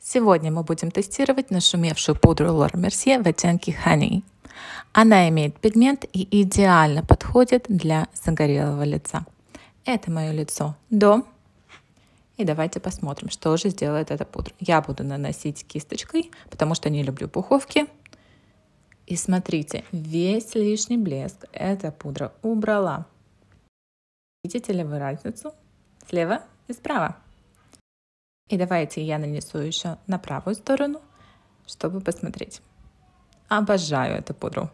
Сегодня мы будем тестировать нашумевшую пудру Лора Мерсье в оттенке Honey. Она имеет пигмент и идеально подходит для загорелого лица. Это мое лицо до. И давайте посмотрим, что же сделает эта пудра. Я буду наносить кисточкой, потому что не люблю пуховки. И смотрите, весь лишний блеск эта пудра убрала. Видите ли вы разницу? Слева и справа. И давайте я нанесу еще на правую сторону, чтобы посмотреть. Обожаю эту пудру.